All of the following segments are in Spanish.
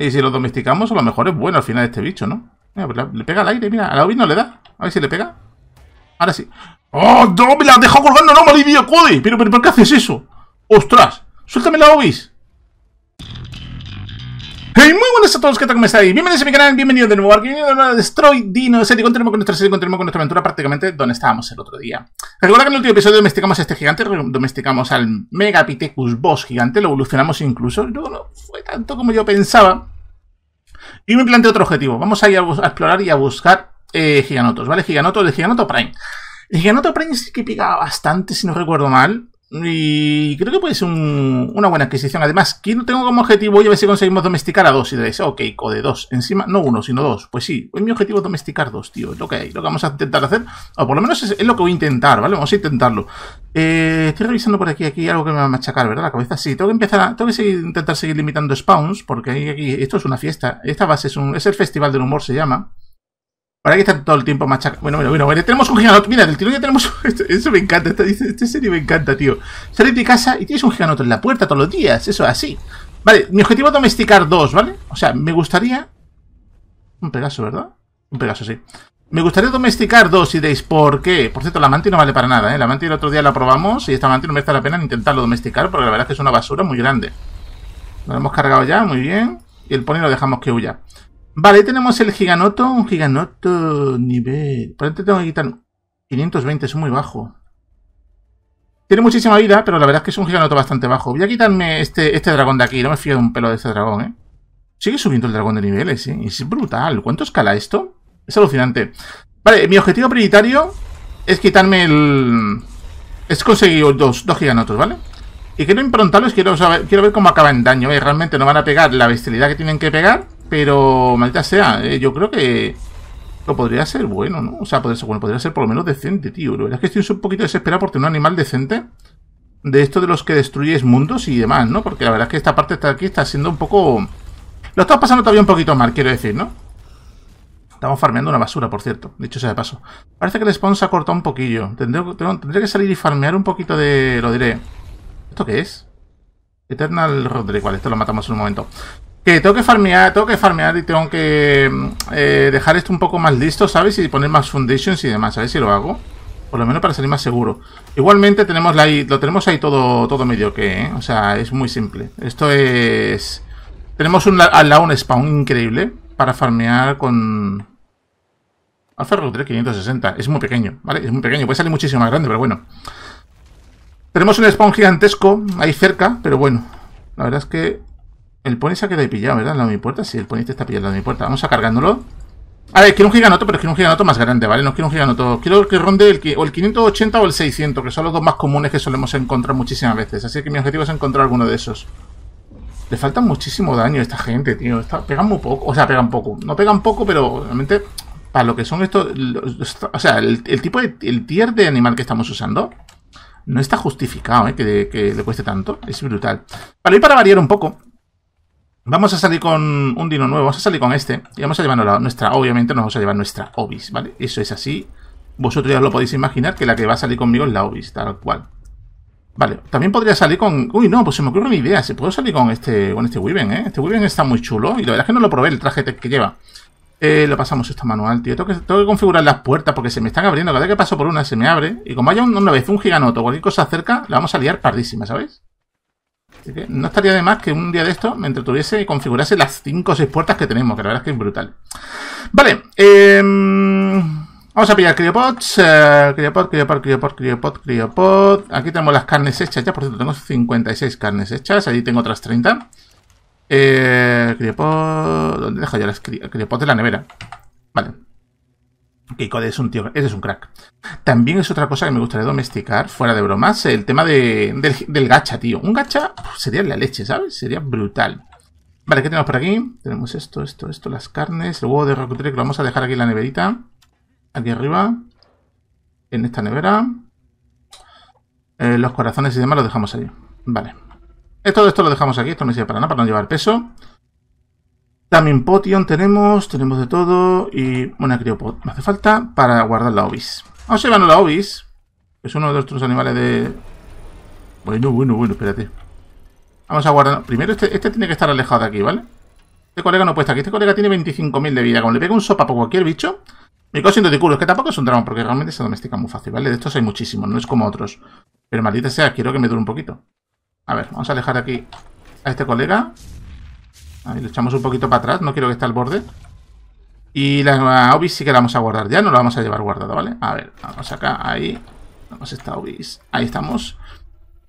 Y si lo domesticamos, a lo mejor es bueno al final este bicho, ¿no? Mira, pues le pega al aire, mira, a la no le da. A ver si le pega. Ahora sí. ¡Oh, no! ¡Me la has dejado colgando! ¡No, mal Cody ¿Pero, ¿Pero por qué haces eso? ¡Ostras! ¡Suéltame la Obis! Hey, muy buenas a todos, ¿qué tal? ¿Cómo estáis? Bienvenidos a mi canal, bienvenidos de nuevo a bienvenidos a Destroy Dino que Continuamos con nuestra serie, continuamos con nuestra aventura prácticamente donde estábamos el otro día. Recuerda que en el último episodio domesticamos a este gigante, domesticamos al Megapithecus Boss gigante, lo evolucionamos incluso. No, no fue tanto como yo pensaba. Y me planteé otro objetivo. Vamos a ir a, explorar y a buscar eh, giganotos, ¿vale? Giganotos de Giganoto Prime. El Giganoto Prime sí que picaba bastante, si no recuerdo mal. Y creo que puede ser un, una buena adquisición. Además, que no tengo como objetivo, yo a ver si conseguimos domesticar a dos. Y diréis, ok, o de dos. Encima, no uno, sino dos. Pues sí, hoy mi objetivo es domesticar dos, tío. Es lo que hay, lo que vamos a intentar hacer. O por lo menos es, lo que voy a intentar, ¿vale? Vamos a intentarlo. Eh, estoy revisando por aquí, aquí algo que me va a machacar, ¿verdad? La cabeza. Sí, tengo que empezar a, tengo que seguir, intentar seguir limitando spawns, porque esto es una fiesta. Esta base es un, es el Festival del Humor, se llama. Ahora que estar todo el tiempo machacando. Bueno, bueno, bueno, bueno. Tenemos un giganot... Mira, del tiro ya tenemos. Este, eso me encanta. Esta, esta, serie me encanta, tío. Sales de casa y tienes un giganot en la puerta todos los días. Eso es así. Vale, mi objetivo es domesticar dos, ¿vale? O sea, me gustaría. Un pedazo, ¿verdad? Un pedazo, sí. Me gustaría domesticar dos y deis. ¿por qué? Por cierto, la manti no vale para nada, ¿eh? La manti el otro día la probamos y esta manti no merece la pena intentarlo domesticar porque la verdad es que es una basura muy grande. Lo hemos cargado ya, muy bien. Y el pony lo dejamos que huya. Vale, tenemos el giganoto, un giganoto nivel... Por tengo que quitar 520, es muy bajo. Tiene muchísima vida, pero la verdad es que es un giganoto bastante bajo. Voy a quitarme este, este dragón de aquí, no me fío de un pelo de este dragón, ¿eh? Sigue subiendo el dragón de niveles, ¿eh? Es brutal. ¿Cuánto escala esto? Es alucinante. Vale, mi objetivo prioritario es quitarme el... Es conseguir dos, dos giganotos, ¿vale? Y quiero improntarlos, quiero, quiero ver cómo acaban en daño. ¿eh? Realmente no van a pegar la bestialidad que tienen que pegar. Pero, maldita sea, eh, yo creo que lo podría ser bueno, ¿no? O sea, podría ser bueno, podría ser por lo menos decente, tío. La verdad es que estoy un poquito desesperado por tener un animal decente de esto de los que destruyes mundos y demás, ¿no? Porque la verdad es que esta parte está aquí está siendo un poco... Lo estamos pasando todavía un poquito mal, quiero decir, ¿no? Estamos farmeando una basura, por cierto, dicho sea de paso. Parece que el spawn se ha cortado un poquillo. Tendré, tendré que salir y farmear un poquito de... lo diré. ¿Esto qué es? Eternal Rodrigo, vale, esto lo matamos en un momento. Que tengo que farmear, tengo que farmear y tengo que mm, eh, dejar esto un poco más listo, ¿sabes? Y poner más foundations y demás, A ver Si lo hago. Por lo menos para salir más seguro. Igualmente tenemos lo tenemos ahí todo, todo medio que, ¿eh? O sea, es muy simple. Esto es... Tenemos un, al lado un spawn increíble para farmear con... Alfa Road 560. Es muy pequeño, ¿vale? Es muy pequeño. Puede salir muchísimo más grande, pero bueno. Tenemos un spawn gigantesco ahí cerca, pero bueno. La verdad es que el pony se ha quedado pillado, ¿verdad? la de mi puerta. Sí, el pony te este está pillado de mi puerta. Vamos a cargándolo. A ver, quiero un giganoto, pero quiero un giganoto más grande, ¿vale? No quiero un giganoto. Quiero que ronde el, o el 580 o el 600, que son los dos más comunes que solemos encontrar muchísimas veces. Así que mi objetivo es encontrar alguno de esos. Le faltan muchísimo daño a esta gente, tío. Está, pegan muy poco. O sea, pegan poco. No pegan poco, pero realmente para lo que son estos... o sea, el, tipo de... El tier de animal que estamos usando no está justificado, ¿eh? Que, que le cueste tanto. Es brutal. Para ir para variar un poco, Vamos a salir con un dino nuevo, vamos a salir con este. Y vamos a llevar nuestra, obviamente nos vamos a llevar nuestra obis, ¿vale? Eso es así. Vosotros ya lo podéis imaginar que la que va a salir conmigo es la obis, tal cual. Vale, también podría salir con... Uy, no, pues se me ocurre una idea. Se puedo salir con este con este Weaven, ¿eh? Este Weaven está muy chulo. Y la verdad es que no lo probé el traje que lleva. Eh, lo pasamos esto manual, tío. Tengo que, tengo configurar las puertas porque se me están abriendo. Cada vez que paso por una se me abre. Y como haya una vez un giganoto o cualquier cosa cerca, la vamos a liar pardísima, ¿sabes? Así que no estaría de más que un día de esto me entretuviese y configurase las 5 o 6 puertas que tenemos, que la verdad es que es brutal. Vale, em, vamos a pillar criopods, eh, criopod, criopod, criopod, criopod, criopod. Aquí tenemos las carnes hechas ya, por cierto, tengo 56 carnes hechas, allí tengo otras 30. Eh, criopod, ¿dónde dejo yo las criopod de la nevera? Vale. Que es un tío, ese es un crack. También es otra cosa que me gustaría domesticar, fuera de bromas, el tema del, gacha, tío. Un gacha sería la leche, ¿sabes? Sería brutal. Vale, ¿qué tenemos por aquí? Tenemos esto, esto, esto, las carnes, el huevo de Rocutre, que lo vamos a dejar aquí en la neverita. Aquí arriba. En esta nevera. Eh, los corazones y demás los dejamos ahí, Vale. Todo esto lo dejamos aquí, esto no sirve para nada, para no llevar peso. También Potion tenemos, tenemos de todo. Y una Criopod me hace falta para guardar la Obis. Vamos a llevarnos la Obis. es uno de nuestros animales de... Bueno, bueno, bueno, espérate. Vamos a guardar... Primero este, este, tiene que estar alejado de aquí, ¿vale? Este colega no puede estar aquí. Este colega tiene 25.000 de vida. como le pega un sopa por cualquier bicho, me coge siendo de culo. Es que tampoco es un drama, porque realmente se domestica muy fácil, ¿vale? De estos hay muchísimos, no es como otros. Pero maldita sea, quiero que me dure un poquito. A ver, vamos a alejar aquí a este colega. Ahí lo echamos un poquito para atrás, no quiero que esté al borde. Y la obis sí que la vamos a guardar ya, no la vamos a llevar guardada, ¿vale? A ver, vamos acá, ahí. Vamos a esta obis. Ahí estamos.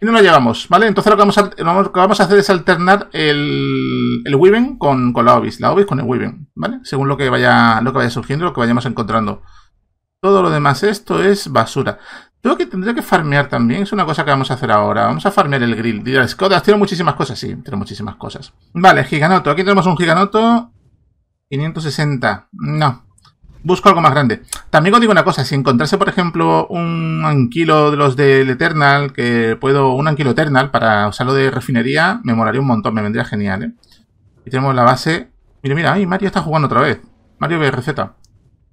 Y no la llevamos, ¿vale? Entonces lo que vamos a, que vamos a hacer es alternar el, el con, la obis, la obis con el Wiven, ¿vale? Según lo que vaya, lo que vaya surgiendo, lo que vayamos encontrando. Todo lo demás esto es basura. Creo que tendría que farmear también. Es una cosa que vamos a hacer ahora. Vamos a farmear el grill. Dirás, Codas, tiene muchísimas cosas. Sí, tiene muchísimas cosas. Vale, giganoto. Aquí tenemos un giganoto. 560. No. Busco algo más grande. También os digo una cosa. Si encontrase, por ejemplo, un anquilo de los del Eternal, que puedo... Un anquilo Eternal para usarlo de refinería, me molaría un montón. Me vendría genial, ¿eh? Y tenemos la base... Mira, mira. Ay, Mario está jugando otra vez. Mario receta.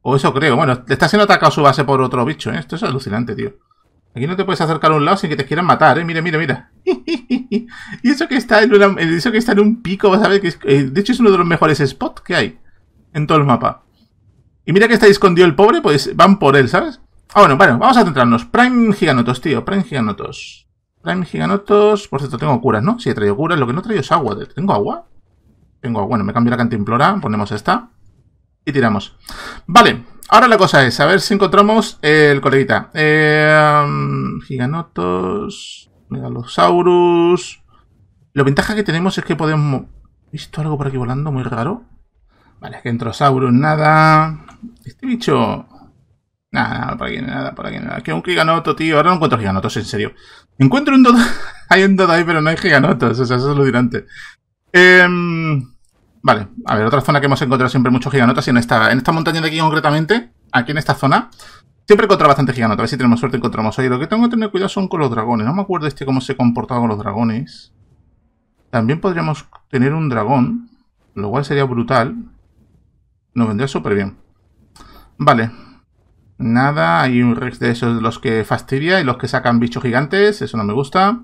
O eso creo. Bueno, está siendo atacado su base por otro bicho, ¿eh? Esto es alucinante, tío. Aquí no te puedes acercar a un lado sin que te quieran matar, ¿eh? Mira, mira, mira. y eso que está en, una, eh, eso que está en un pico, vas a ver que es, eh, De hecho, es uno de los mejores spots que hay en todo el mapa. Y mira que está escondido el pobre, pues van por él, ¿sabes? Ah, bueno, bueno, vamos a centrarnos. Prime Giganotos, tío. Prime Giganotos. Prime Giganotos. Por cierto, tengo curas, ¿no? Sí, he traído curas. Lo que no he traído es agua. ¿Tengo agua? Tengo agua. Bueno, me cambio la cantimplora. Ponemos esta y tiramos. Vale, ahora la cosa es, a ver si encontramos el coleguita. Eh, giganotos, megalosaurus... Lo ventaja que tenemos es que podemos... ¿He visto algo por aquí volando muy raro? Vale, Gentrosaurus, nada... Este bicho... Nada, nada, por aquí nada, por aquí nada. hay un giganoto, tío. Ahora no encuentro giganotos, en serio. Encuentro un dodo... hay un dodo ahí, pero no hay giganotos. O sea, eso es alucinante. Eh... Vale, a ver, otra zona que hemos encontrado siempre muchos giganotas y en esta, en esta montaña de aquí concretamente, aquí en esta zona, siempre encontrado bastante giganotas. A ver si tenemos suerte, encontramos. Oye, lo que tengo que tener cuidado son con los dragones. No me acuerdo este cómo se comportaba con los dragones. También podríamos tener un dragón, lo cual sería brutal. Nos vendría súper bien. Vale. Nada, hay un Rex de esos de los que fastidia y los que sacan bichos gigantes, eso no me gusta.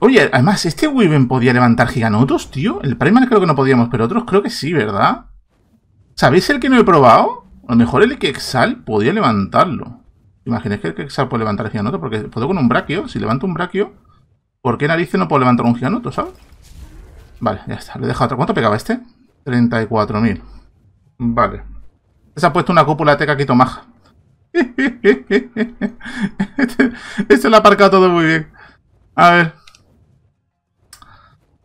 Oye, además, ¿este Wiven podía levantar giganotos, tío? El Primal creo que no podíamos, pero otros creo que sí, ¿verdad? ¿Sabéis el que no he probado? A lo mejor el Quexal podía levantarlo. Imaginéis que el Quexal puede levantar el porque puedo con un braquio. Si levanto un braquio, ¿por qué narices no puedo levantar un giganoto, sabes? Vale, ya está. Le he dejado otro. ¿Cuánto pegaba este? 34.000. Vale. Se ha puesto una cúpula teca aquí maja. Este, este lo ha aparcado todo muy bien. A ver.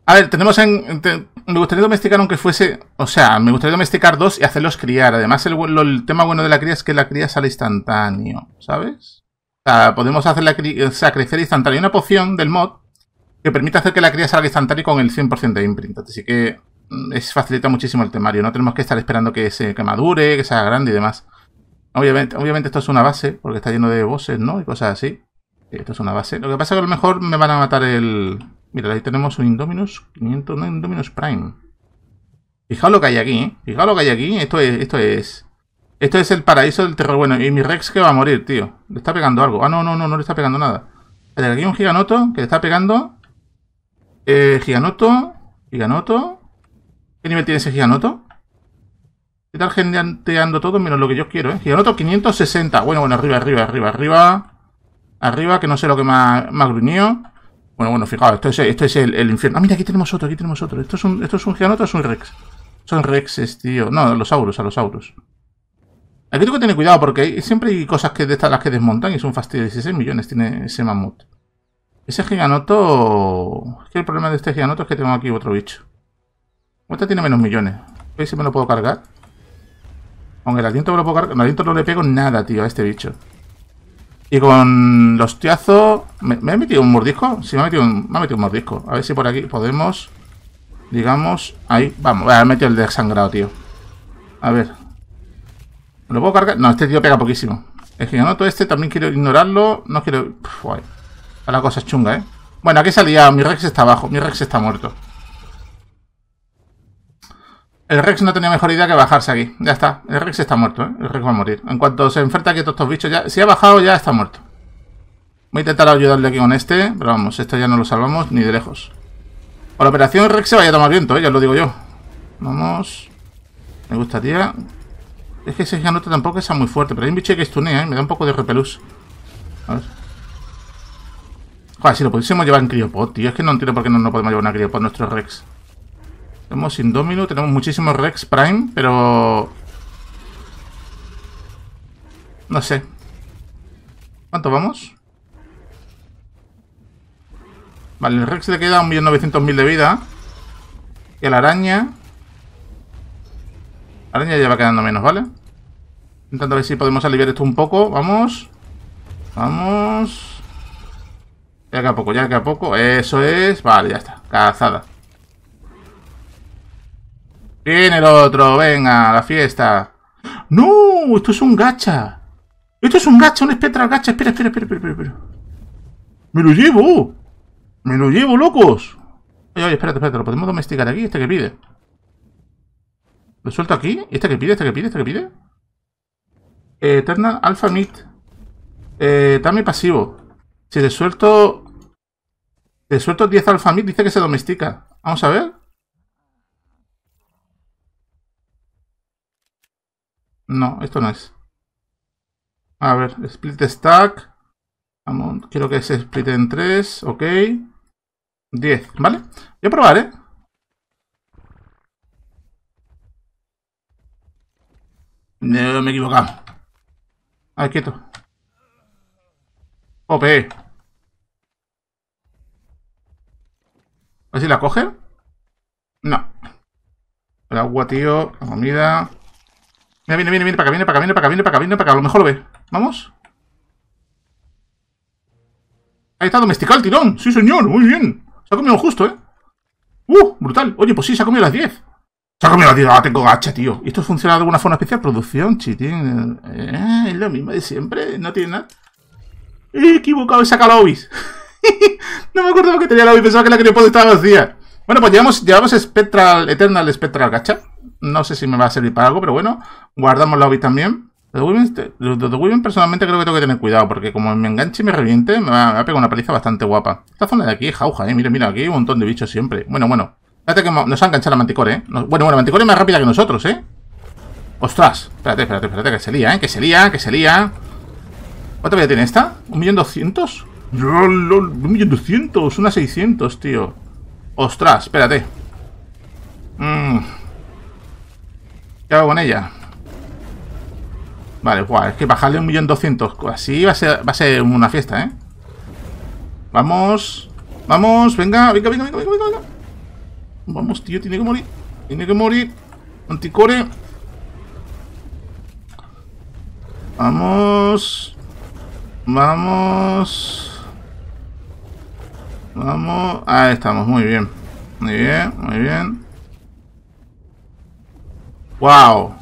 A ver, tenemos en. me gustaría domesticar aunque fuese. O sea, me gustaría domesticar dos y hacerlos criar. Además, el, tema bueno de la cría es que la cría sale instantáneo, ¿sabes? O sea, podemos hacer la cría, o crecer instantáneo. Hay una poción del mod que permite hacer que la cría salga instantáneo con el 100% de imprint. Así que mm, es, facilita muchísimo el temario. No tenemos que estar esperando que, se, que madure, que sea grande y demás. Obviamente, obviamente esto es una base, porque está lleno de bosses, ¿no? Y cosas así. Esto es una base. Lo que pasa es que a lo mejor me van a matar el... Mira ahí tenemos un Indominus 500, Indominus Prime. Fijaos lo que hay aquí, ¿eh? Fijaos lo que hay aquí. Esto es, esto es... Esto es el paraíso del terror. Bueno, y mi Rex que va a morir, tío. Le está pegando algo. Ah, no, no, no, no le está pegando nada. aquí hay un giganoto que le está pegando. Eh, giganoto. Giganoto. ¿Qué nivel tiene ese giganoto? ¿Qué tal genteando todo menos lo que yo quiero, eh? Giganoto 560. Bueno, bueno, arriba, arriba, arriba, arriba. Arriba, que no sé lo que más, más bueno, bueno, fijaos, esto es, el, infierno. Ah, mira, aquí tenemos otro, aquí tenemos otro. ¿Esto es un, esto un giganoto o es un rex? Son rexes, tío. No, los sauros, a los autos. Aquí tengo que tener cuidado porque siempre hay cosas que de estas las que desmontan y son fastidio. 16 millones tiene ese mamut. Ese giganoto... Es que el problema de este giganoto es que tengo aquí otro bicho. Este tiene menos millones. ver si me lo puedo cargar? Aunque el aliento me lo cargar. El aliento no le pego nada, tío, a este bicho. Y con los tiazos... ¿Me, ha he metido un mordisco? Sí, me ha metido un, me mordisco. A ver si por aquí podemos... Digamos... Ahí, vamos. me ha metido el de sangrado, tío. A ver. ¿Lo puedo cargar? No, este tío pega poquísimo. Es que yo noto este, también quiero ignorarlo. No quiero... a la cosa es chunga, ¿eh? Bueno, aquí salía. Mi Rex está abajo. Mi Rex está muerto. El Rex no tenía mejor idea que bajarse aquí. Ya está. El Rex está muerto, ¿eh? El Rex va a morir. En cuanto se enfrenta aquí a todos estos bichos, ya... Si ha bajado, ya está muerto. Voy a intentar ayudarle aquí con este. Pero vamos, esto ya no lo salvamos ni de lejos. Por la operación Rex se vaya a tomar viento, ¿eh? Ya lo digo yo. Vamos. Me gustaría... Es que ese giganote tampoco es muy fuerte. Pero hay un bicho que estunea, ¿eh? Me da un poco de repelús. A ver. Joder, si lo pudiésemos llevar en criopod, tío. Es que no entiendo por qué no, no podemos llevar una criopod nuestro Rex. Tenemos Indomino, tenemos muchísimos Rex Prime, pero... No sé. ¿Cuánto vamos? Vale, el Rex le queda 1.900.000 de vida. Y la araña... araña ya va quedando menos, ¿vale? Intentando ver si podemos aliviar esto un poco. Vamos. Vamos. Ya que a poco, ya que a poco. Eso es. Vale, ya está. Cazada. Viene el otro, venga, a la fiesta. ¡No! Esto es un gacha. Esto es un gacha, un espectral gacha. Espera, espera, espera, espera, espera. Me lo llevo. Me lo llevo, locos. Oye, oye, espérate, espérate. ¿Lo podemos domesticar aquí? ¿Este que pide? ¿Lo suelto aquí? ¿Este que pide? ¿Este que pide? ¿Este que pide? Eterna, eh, Eternal Alpha Meat. Eh, dame pasivo. Si le suelto... Le suelto 10 Alpha Meat, dice que se domestica. Vamos a ver. No, esto no es. A ver, split stack. quiero que se split en 3, ok. 10, ¿vale? Voy a probar, ¿eh? No, me he equivocado. A quieto. OP. E. A ver si la cogen. No. El agua, tío. La comida. Mira, viene, viene, viene para acá, viene para acá, viene para acá, viene para acá, viene para acá. A lo mejor lo ve. ¿Vamos? Ahí está, domesticado el tirón. Sí, señor, muy bien. Se ha comido justo, ¿eh? ¡Uh! Brutal. Oye, pues sí, se ha comido las 10. Se ha comido las 10. Ah, tengo gacha, tío. ¿Y esto funciona de alguna forma especial? Producción, chitín. Eh, es lo mismo de siempre. No tiene nada. He equivocado, he sacado la obis. no me acuerdo lo que tenía la obis. Pensaba que la poder estaba vacía. Bueno, pues llevamos, Eternal Spectral Gacha. No sé si me va a servir para algo, pero bueno. Guardamos la OBI también. De este, Women personalmente creo que tengo que tener cuidado, porque como me enganche y me reviente, me va, pegado una paliza bastante guapa. Esta zona de aquí, jauja, eh. Mira, mira, aquí hay un montón de bichos siempre. Bueno, bueno. Espérate que nos ha enganchado la manticore, eh. bueno, bueno, manticore es más rápida que nosotros, eh. Ostras, espérate, espérate, espérate, que se lía, eh. Que se lía, que se lía. ¿Cuánta vida tiene esta? ¿Un millón doscientos? Un millón doscientos, una seiscientos, tío. Ostras, espérate. Mm. ¿Qué hago con ella? Vale, guau, es que bajarle un millón doscientos. Así va a, ser, va a ser una fiesta, ¿eh? Vamos. Vamos, venga, venga, venga, venga, venga, venga. Vamos, tío, tiene que morir. Tiene que morir. Anticore. Vamos. Vamos. Vamos. Ahí estamos. Muy bien. Muy bien, muy bien. ¡Wow!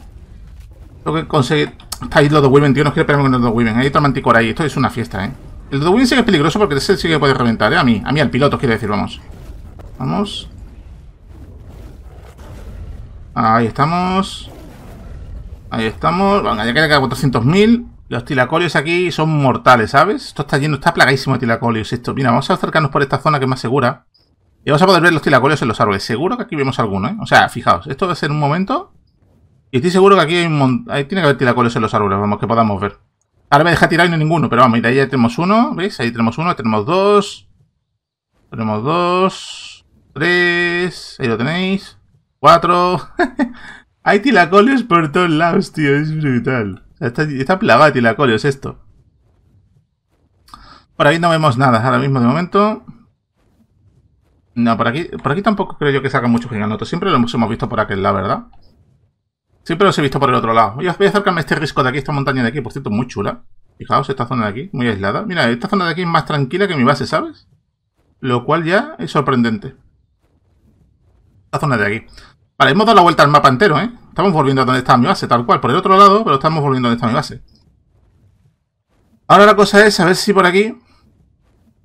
Tengo que conseguir... Está ahí the Women, tío. No quiero perderme con el de Women. Hay otro manticora ahí. Esto es una fiesta, ¿eh? El de Women sí que es peligroso porque ese sí que puede reventar, ¿eh? A mí. A mí, al piloto, quiero decir. Vamos. Vamos. Ahí estamos. Ahí estamos. Venga, ya queda 400.000. Los tilacolios aquí son mortales, ¿sabes? Esto está lleno, está plagadísimo de tilacolios. Esto, mira, vamos a acercarnos por esta zona que es más segura. Y vamos a poder ver los tilacolios en los árboles. Seguro que aquí vemos alguno, ¿eh? O sea, fijaos, esto va a ser un momento. Y estoy seguro que aquí hay un montón Ahí tiene que haber tilacolios en los árboles, vamos, que podamos ver. Ahora me deja tirar y no ninguno, pero vamos, mira, ahí ya tenemos uno, ¿veis? Ahí tenemos uno, tenemos dos. Tenemos dos. Tres. Ahí lo tenéis. Cuatro. hay tilacolios por todos lados, tío. Es brutal. Está, está plagado de es esto. Por ahí no vemos nada ahora mismo de momento. No, por aquí, por aquí tampoco creo yo que salga muchos giganotos. Siempre lo hemos visto por aquel lado, ¿verdad? Siempre los he visto por el otro lado. voy a acercarme a este risco de aquí, esta montaña de aquí, por cierto, muy chula. Fijaos, esta zona de aquí, muy aislada. Mira, esta zona de aquí es más tranquila que mi base, ¿sabes? Lo cual ya es sorprendente. Esta zona de aquí. Vale, hemos dado la vuelta al mapa entero, ¿eh? Estamos volviendo a donde está mi base, tal cual. Por el otro lado, pero estamos volviendo a donde está mi base. Ahora la cosa es, a ver si por aquí...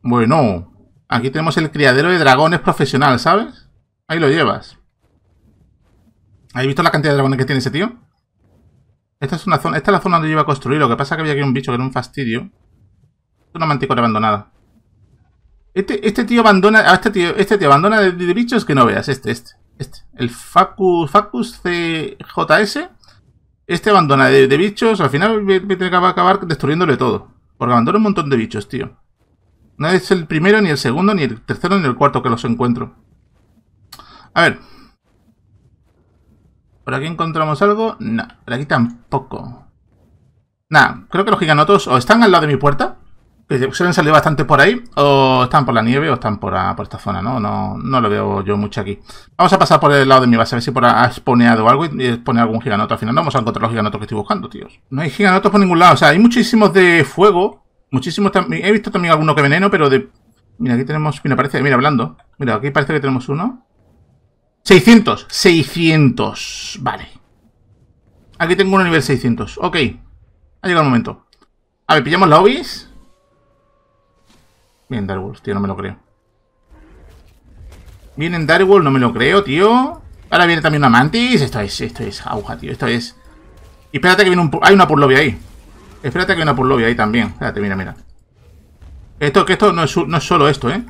Bueno, aquí tenemos el criadero de dragones profesional, ¿sabes? Ahí lo llevas. ¿Habéis visto la cantidad de dragones que tiene ese tío? Esta es, una zona, esta es la zona donde yo iba a construir. Lo que pasa es que había aquí un bicho que era un fastidio. Una manticora abandonada. Este, este, tío abandona... Este tío, este tío abandona de bichos que no veas. Este, este. Este, el Facus, Facus CJS. Este abandona de, bichos. Al final voy a que acabar destruyéndole todo. Porque abandona un montón de bichos, tío. No es el primero, ni el segundo, ni el tercero, ni el cuarto que los encuentro. A ver. ¿Por aquí encontramos algo? No, por aquí tampoco. Nada, creo que los giganotos o están al lado de mi puerta han pues salido bastante por ahí, o están por la nieve o están por, esta zona, ¿no? ¿no? No lo veo yo mucho aquí. Vamos a pasar por el lado de mi base, a ver si por ha exponeado algo y expone algún giganoto. Al final no vamos a encontrar los giganotos que estoy buscando, tíos. No hay giganotos por ningún lado, o sea, hay muchísimos de fuego, muchísimos también. He visto también alguno que veneno, pero de. Mira, aquí tenemos. Mira, parece. Mira, hablando. Mira, aquí parece que tenemos uno. 600, 600, vale. Aquí tengo uno nivel 600, ok. Ha llegado el momento. A ver, pillamos la obis. Vienen Darwolf, tío, no me lo creo. Vienen World, no me lo creo, tío. Ahora viene también una Mantis. Esto es, esto es aguja, tío. Esto es... Y espérate que viene un... Hay una Purlovia ahí. Espérate que hay una Purlovia ahí también. Espérate, mira, mira. Esto, que esto no es, solo esto, ¿eh?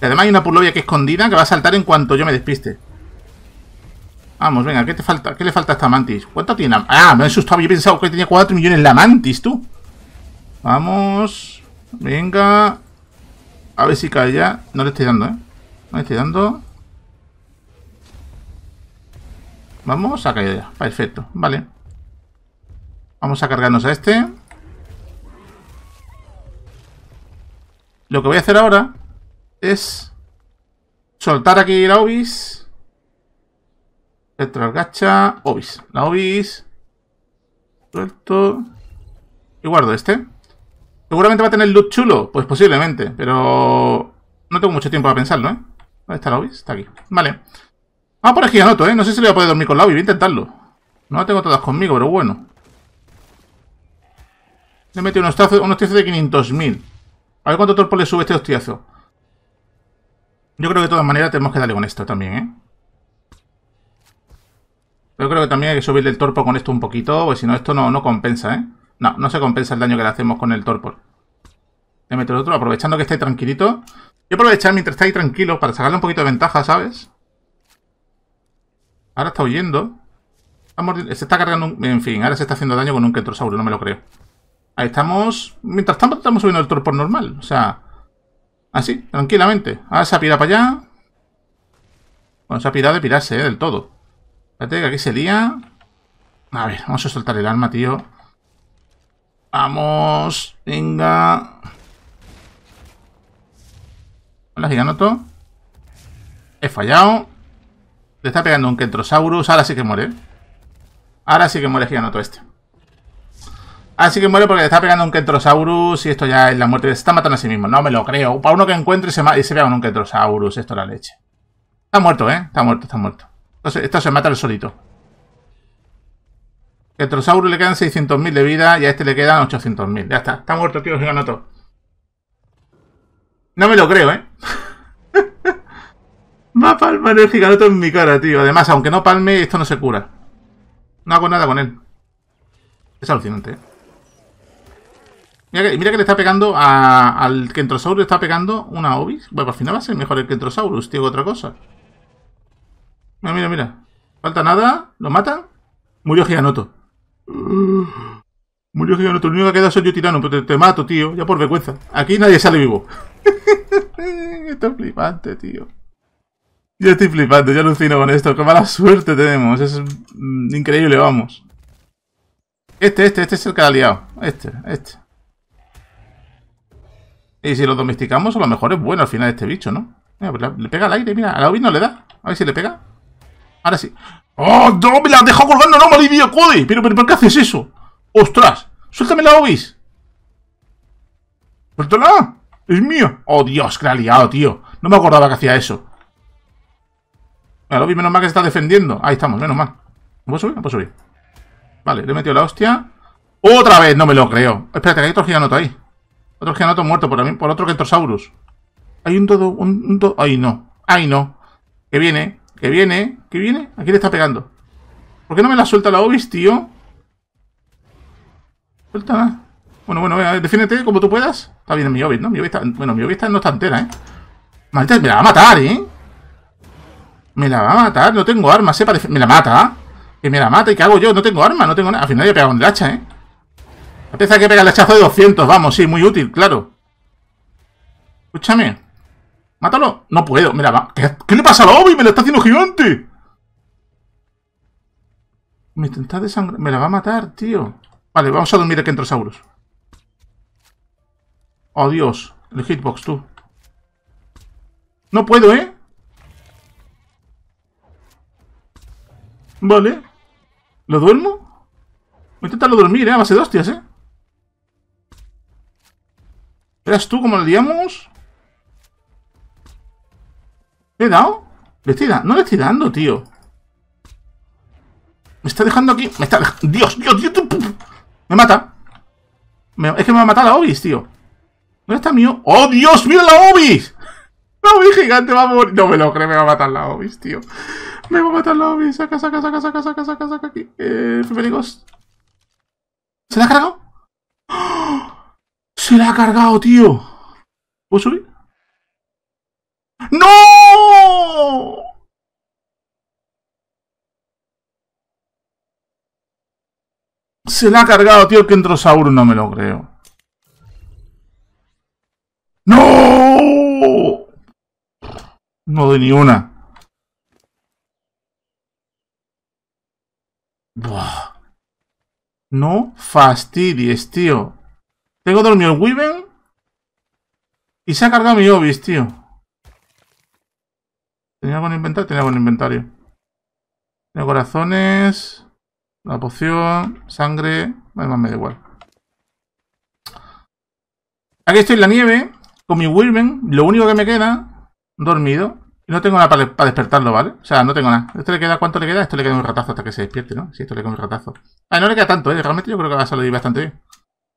además hay una Purlovia que escondida que va a saltar en cuanto yo me despiste. Vamos, venga, ¿qué te falta? ¿Qué le falta a esta mantis? ¿Cuánto tiene? La... Ah, me he asustado. Yo pensaba que tenía 4 millones la mantis, tú. Vamos. Venga. A ver si cae ya. No le estoy dando, ¿eh? No le estoy dando. Vamos, a caer ya. Perfecto, vale. Vamos a cargarnos a este. Lo que voy a hacer ahora es soltar aquí la Obis. gacha. Obis. La Obis. Suelto. Y guardo este. ¿Seguramente va a tener loot chulo? Pues posiblemente, pero no tengo mucho tiempo para pensarlo, ¿eh? ¿Dónde está Lobby? Está aquí. Vale. Ah, por aquí anoto, ¿eh? No sé si le voy a poder dormir con Lobby, voy a intentarlo. No la tengo todas conmigo, pero bueno. Le he metido unos, tazos, de 500.000. A ver cuánto torpo le sube este hostiazo. Yo creo que de todas maneras tenemos que darle con esto también, ¿eh? Yo creo que también hay que subirle el torpo con esto un poquito, porque si no, esto no compensa, ¿eh? No, no se compensa el daño que le hacemos con el torpor. Le meto el otro, aprovechando que esté tranquilito. Yo aprovechar mientras está ahí tranquilo para sacarle un poquito de ventaja, ¿sabes? Ahora está huyendo. Se está cargando un... En fin, ahora se está haciendo daño con un quetrosauro, no me lo creo. Ahí estamos... Mientras tanto estamos subiendo el torpor normal, o sea... Así, tranquilamente. Ahora se ha pirado para allá. Bueno, se ha pirado de pirarse, ¿eh? Del todo. Espérate, que aquí se lía. A ver, vamos a soltar el arma, tío. Vamos, venga. Hola, Giganoto. He fallado. Le está pegando un Kentrosaurus. Ahora sí que muere. Ahora sí que muere Giganoto este. Así que muere porque le está pegando un Kentrosaurus y esto ya es la muerte. Se está matando a sí mismo. No me lo creo. Para uno que encuentre y se, y se pega con un Kentrosaurus. Esto es la leche. Está muerto, ¿eh? Está muerto, está muerto. Entonces, esto se mata al solito. El le quedan 600.000 de vida y a este le quedan 800.000. Ya está, está muerto, tío, Giganoto. No me lo creo, ¿eh? Va a palmar el Giganoto en mi cara, tío. Además, aunque no palme, esto no se cura. No hago nada con él. Es alucinante, ¿eh? Mira que, le está pegando al Kentrosaurus, le está pegando una Obis. Bueno, al final va a ser mejor el Kentrosaurus, tío, otra cosa. Mira, mira, mira. Falta nada. ¿Lo matan? Murió Giganoto. Murió gigante lo único que queda soy yo tirano, pero te, mato, tío, ya por vergüenza. Aquí nadie sale vivo. esto es flipante, tío. Yo estoy flipando, yo alucino con esto. Qué mala suerte tenemos. Es mm, increíble, vamos. Este, este, este es el que ha liado. Este, este. Y si lo domesticamos, a lo mejor es bueno al final este bicho, ¿no? Pues le pega al aire, mira. A la no le da. A ver si le pega. Ahora sí. ¡Oh, no! ¡Me la han dejado colgando! ¡No, malivia, code! ¿Pero, ¿Pero por qué haces eso? ¡Ostras! ¡Suéltame la Obis! ¡Suéltala! ¡Es mío. ¡Oh, Dios! ¡Que la ha liado, tío! No me acordaba que hacía eso. La Obis, menos mal que se está defendiendo. Ahí estamos, menos mal. ¿No puedo subir? No puedo subir. Vale, le he metido la hostia. ¡Otra vez! No me lo creo. Espérate, que hay otro giganoto ahí. Otro giganoto muerto por, otro por otro Kentosaurus. Hay un todo... un todo... ¡Ay, no! ¡Ay, no! Que viene... Que viene, ¿eh? que viene. Aquí le está pegando. ¿Por qué no me la suelta la Obis, tío? Suelta. Bueno, bueno, venga, defiéndete como tú puedas. Está bien mi Obis, ¿no? Mi Obis está, bueno, mi Obis está, no está entera, ¿eh? Maldita, me la va a matar, ¿eh? Me la va a matar. No tengo armas, ¿eh? Me la mata. Que me la mata. ¿Y qué hago yo? No tengo arma, no tengo nada. Al final yo he pegado un hacha, ¿eh? pesar que pega el hachazo de 200, vamos, sí, muy útil, claro. Escúchame. ¡Mátalo! No puedo. Mira, ¿Qué, le pasa a la ¡Me la está haciendo gigante! Me intenta desangrar. Me la va a matar, tío. Vale, vamos a dormir aquí entre sauros. Oh, Dios. El hitbox, tú. No puedo, ¿eh? Vale. ¿Lo duermo? Voy a intentarlo dormir, ¿eh? A base de hostias, ¿eh? ¿Eras tú como le diamos. ¿Le he dado? ¿Le estoy dando? No le estoy dando, tío. Me está dejando aquí. Me está Dios, Dios, Dios. Me mata. Es que me va a matar la Obis, tío. ¿Dónde está mío? ¡Oh, Dios! mío, la Obis! La Obis gigante va a morir. No me lo creo, me va a matar la Obis, tío. Me va a matar la Obis. Saca, saca, saca, saca, saca, saca, saca aquí. Eh, Femeligos. ¿Se la ha cargado? ¡Oh! ¡Se la ha cargado, tío! ¿Puedo subir? ¡No! Se la ha cargado, tío, el Kentrosaurus. No me lo creo. ¡No! No doy ni una. No fastidies, tío. Tengo dormido el Weaven. Y se ha cargado mi Obis, tío. ¿Tenía algo inventario? Tenía algo inventario. Tenía corazones. La poción, sangre... Además me da igual. Aquí estoy en la nieve, con mi Wilmen. Lo único que me queda, dormido. Y no tengo nada para, despertarlo, ¿vale? O sea, no tengo nada. ¿Esto le queda cuánto le queda? Esto le queda un ratazo hasta que se despierte, ¿no? Si sí, esto le queda un ratazo. Ah, no le queda tanto, ¿eh? Realmente yo creo que va a salir bastante bien.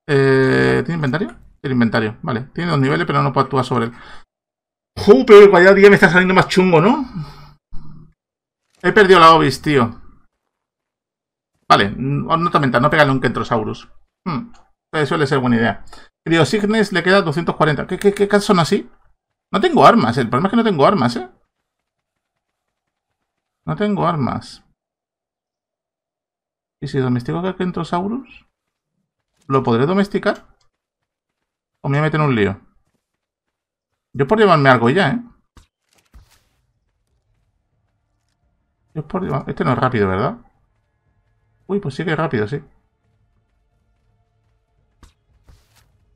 Eh, ¿Tiene inventario? Tiene inventario, vale. Tiene dos niveles, pero no puedo actuar sobre él. ¡Joder! Vaya día me está saliendo más chungo, ¿no? He perdido la obis, tío. Vale, mm, no tormenta, no pegarle un Kentrosaurus. Hmm, eh, suele ser buena idea. Criosignes le queda 240. ¿Qué, qué, son así? No tengo armas. El problema es que no tengo armas, ¿eh? No tengo armas. ¿Y si domestico a Kentrosaurus? ¿Lo podré domesticar? ¿O me voy a meter en un lío? Yo por llevarme algo ya, ¿eh? Yo por Este no es rápido, ¿verdad? Uy, pues sí, que rápido, sí.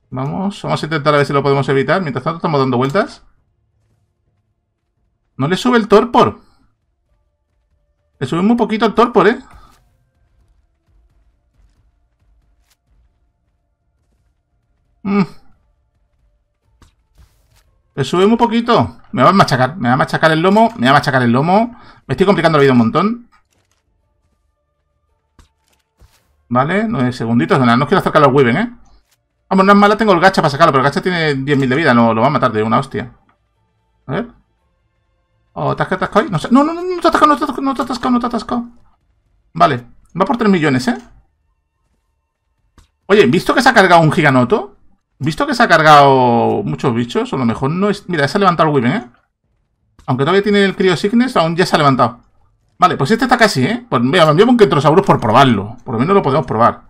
Vamos, vamos a intentar a ver si lo podemos evitar. Mientras tanto estamos dando vueltas. No le sube el torpor. Le sube muy poquito el torpor, ¿eh? Mm. Le sube muy poquito. Me va a machacar. Me va a machacar el lomo. Me va a machacar el lomo. Me estoy complicando la vida un montón. ¿Vale? 9 segunditos. No, quiero acercar los Wiven, ¿eh? Vamos, no es mala, tengo el gacha para sacarlo, pero el gacha tiene 10.000 de vida, no lo va a matar de una hostia. A ver. Oh, has ahí? No, no, no, no te atascado, no te atascado, no te atascado, no te atascado. Vale, va por 3 millones, ¿eh? Oye, visto que se ha cargado un giganoto, visto que se ha cargado muchos bichos, a lo mejor no es... Mira, se ha levantado el Wiven, ¿eh? Aunque todavía tiene el Cryo Sickness, aún ya se ha levantado. Vale, pues este está casi, ¿eh? Pues mira, me enviamos un Ketrosaurus por probarlo. Por lo menos lo podemos probar.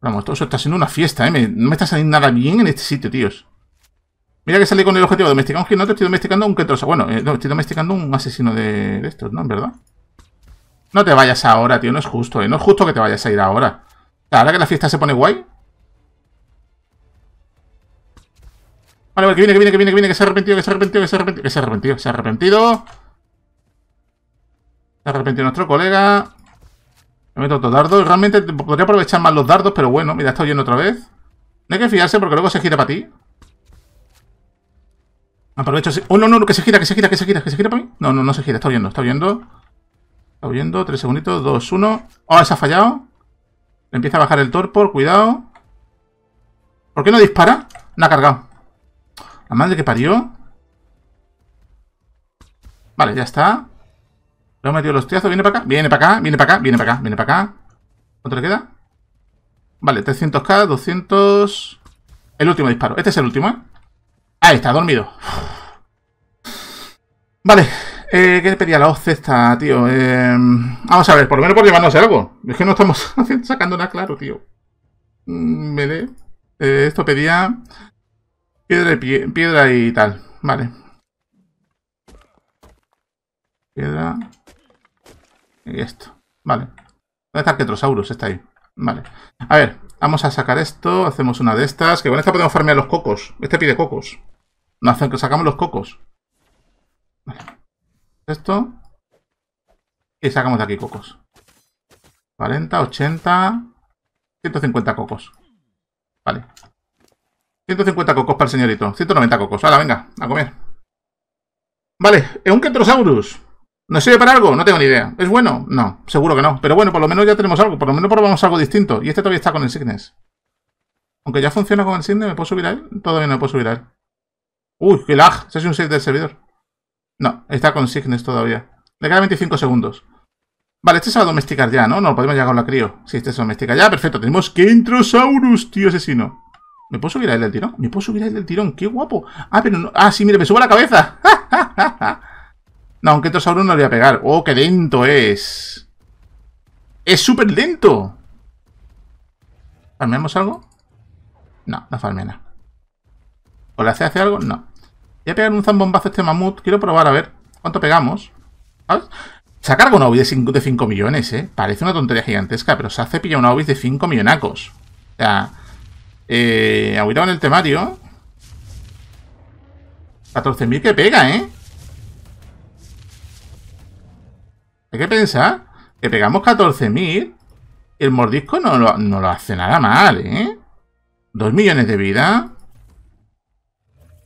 Vamos, todo eso está siendo una fiesta, ¿eh? no me está saliendo nada bien en este sitio, tíos. Mira que salí con el objetivo de domesticar un te estoy domesticando un Ketrosaurus. Bueno, eh, estoy domesticando un asesino de, estos, ¿no? En verdad. No te vayas ahora, tío. No es justo, ¿eh? No es justo que te vayas a ir ahora. Ahora que la fiesta se pone guay. Vale, vale, que viene, que viene, que viene, que viene, que se ha arrepentido, que se ha arrepentido, que se ha arrepentido, que se Se ha arrepentido. De repente nuestro colega. Me meto otro dardo. Realmente podría aprovechar más los dardos, pero bueno, mira, está oyendo otra vez. No hay que fiarse porque luego se gira para ti. Aprovecho. Oh, no, no, que se gira, que se gira, que se gira, que se gira para mí. No, no, no se gira, está oyendo, está huyendo Está huyendo, tres segunditos, dos, uno. Oh, se ha fallado. empieza a bajar el torpor, cuidado. ¿Por qué no dispara? No ha cargado. La madre que parió. Vale, ya está. Lo ha metido los tiazos. Viene para acá, viene para acá, viene para acá, viene para acá, viene para acá. ¿Cuánto le queda? Vale, 300k, 200... El último disparo. Este es el último, ¿eh? Ahí está, dormido. Vale. Eh, ¿Qué pedía la OZ esta, tío? Eh, vamos a ver, por lo menos por llevarnos algo. Es que no estamos sacando nada claro, tío. Mm, vale. Eh, esto pedía... Piedra piedra y tal. Vale. Piedra esto. Vale. ¿Dónde está Ketrosaurus? Está ahí. Vale. A ver, vamos a sacar esto. Hacemos una de estas. Que bueno, esta podemos farmear los cocos. Este pide cocos. No hacen que sacamos los cocos. Vale. Esto. Y sacamos de aquí cocos. 40, 80... 150 cocos. Vale. 150 cocos para el señorito. 190 cocos. Ahora, venga, a comer. Vale, es un Ketrosaurus no sirve para algo? No tengo ni idea. ¿Es bueno? No, seguro que no. Pero bueno, por lo menos ya tenemos algo. Por lo menos probamos algo distinto. Y este todavía está con el Signes. Aunque ya funciona con el Signes, ¿me puedo subir a él? Todavía no me puedo subir a él. Uy, qué lag. Ese es un save del servidor. No, está con Signes todavía. Le quedan 25 segundos. Vale, este se va a domesticar ya, ¿no? No, podemos llegar con la crío. Si este se domestica ya, perfecto. Tenemos Kentrosaurus, tío asesino. ¿Me puedo subir a él del tirón? ¿Me puedo subir a él del tirón? ¡Qué guapo! Ah, pero no... Ah, sí, mire, me subo a la cabeza. No, aunque Tosaurus no le voy a pegar. ¡Oh, qué lento es! ¡Es súper lento! ¿Farmeamos algo? No, no farmena. nada. ¿O le hace, hace algo? No. Voy a pegar un zambombazo este mamut. Quiero probar a ver cuánto pegamos. ¿Sabes? Se ha cargado una obis de 5, millones, ¿eh? Parece una tontería gigantesca, pero se hace pilla una obis de 5 millonacos. O sea, eh, en el temario. 14.000 que pega, ¿eh? Hay que pensar que pegamos 14.000. El mordisco no lo, hace nada mal, ¿eh? 2 millones de vida.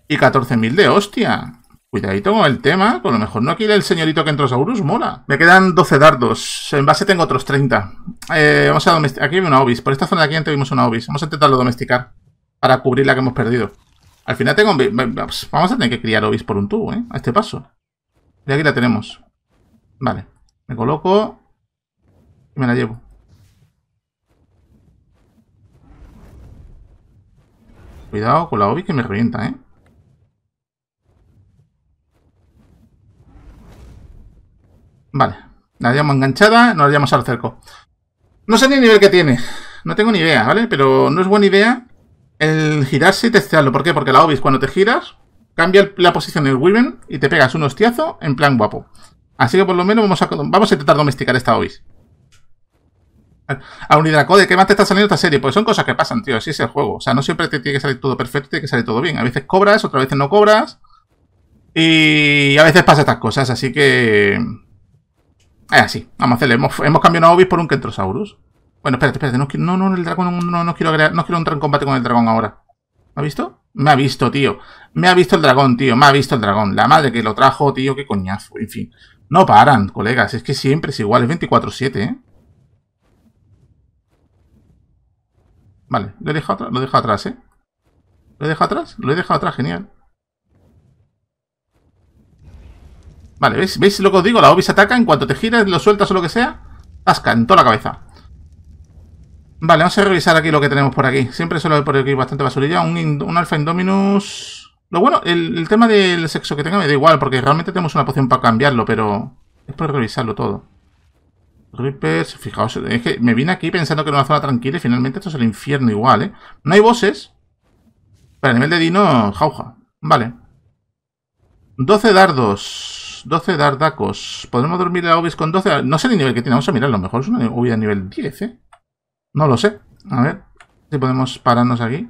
Y 14.000 de hostia. Cuidadito con el tema, con lo mejor no quiere el señorito que entró Saurus mola. Me quedan 12 dardos, en base tengo otros 30. Eh, vamos a domesticar, aquí hay una obis, por esta zona de aquí antes vimos una obis, vamos a intentarlo domesticar para cubrir la que hemos perdido. Al final tengo, vamos a tener que criar obis por un tubo, ¿eh? A este paso. Y aquí la tenemos. Vale. Me coloco y me la llevo. Cuidado con la obi que me revienta, ¿eh? Vale. La llevamos enganchada, nos la al cerco. No sé ni el nivel que tiene. No tengo ni idea, ¿vale? Pero no es buena idea el girarse y testearlo. ¿Por qué? Porque la obis cuando te giras, cambia la posición del Wyvern y te pegas un hostiazo en plan guapo. Así que por lo menos vamos a, vamos a intentar domesticar esta obis. A un hidracode, ¿qué más te está saliendo esta serie? Pues son cosas que pasan, tío. Así es el juego. O sea, no siempre te tiene que salir todo perfecto, tiene que salir todo bien. A veces cobras, otra veces no cobras. Y a veces pasa estas cosas, así que. Es así. Vamos a hacerle. Hemos, hemos cambiado a Obis por un Kentrosaurus. Bueno, espérate, espérate. No, no, no, el dragón, no, quiero, no quiero entrar en combate con el dragón ahora. ¿Me ha visto? Me ha visto, tío. Me ha visto el dragón, tío. Me ha visto el dragón. La madre que lo trajo, tío. Qué coñazo. En fin. No paran, colegas. Es que siempre es igual. Es 24-7, ¿eh? Vale, lo he dejado atrás, lo he dejado atrás, ¿eh? ¿Lo he dejado atrás? Lo he dejado atrás, genial. Vale, ¿veis, lo que os digo? La se ataca, en cuanto te giras, lo sueltas o lo que sea, tasca en toda la cabeza. Vale, vamos a revisar aquí lo que tenemos por aquí. Siempre suelo haber por aquí bastante basurilla. Un, un Alpha Indominus... Lo bueno, el, tema del sexo que tenga me da igual, porque realmente tenemos una poción para cambiarlo, pero es por revisarlo todo. Reapers, fijaos, es que me vine aquí pensando que era una zona tranquila y finalmente esto es el infierno igual, ¿eh? No hay bosses. Pero el nivel de Dino, jauja. Vale. 12 dardos. 12 dardacos. Podemos dormir la obis con 12? No sé ni nivel que tiene. Vamos a mirarlo. A lo mejor es una obvia nivel 10, ¿eh? No lo sé. A ver si podemos pararnos aquí.